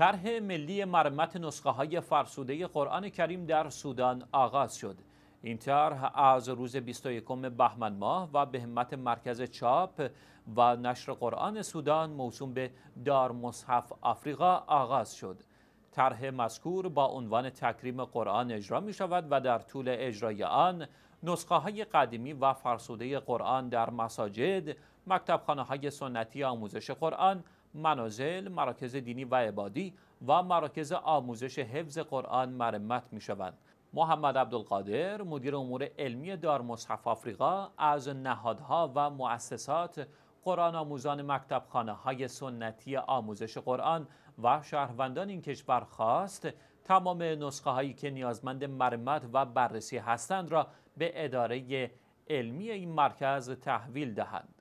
طرح ملی مرمت نسخه های فرسوده قرآن کریم در سودان آغاز شد. این طرح از روز 21 بهمن ماه و به همت مرکز چاپ و نشر قرآن سودان موسوم به دار مصحف آفریقا آغاز شد. طرح مذکور با عنوان تکریم قرآن اجرا می شود و در طول اجرای آن نسخه های قدیمی و فرسوده قرآن در مساجد، مکتبخانه های سنتی آموزش قرآن، منازل، مراکز دینی و عبادی و مراکز آموزش حفظ قرآن مرمت می شوند. محمد عبدالقادر مدیر امور علمی دار مصحف آفریقا از نهادها و مؤسسات قرآن آموزان مکتب های سنتی آموزش قرآن و شهروندان این کشور خواست تمام نسخه هایی که نیازمند مرمت و بررسی هستند را به اداره علمی این مرکز تحویل دهند.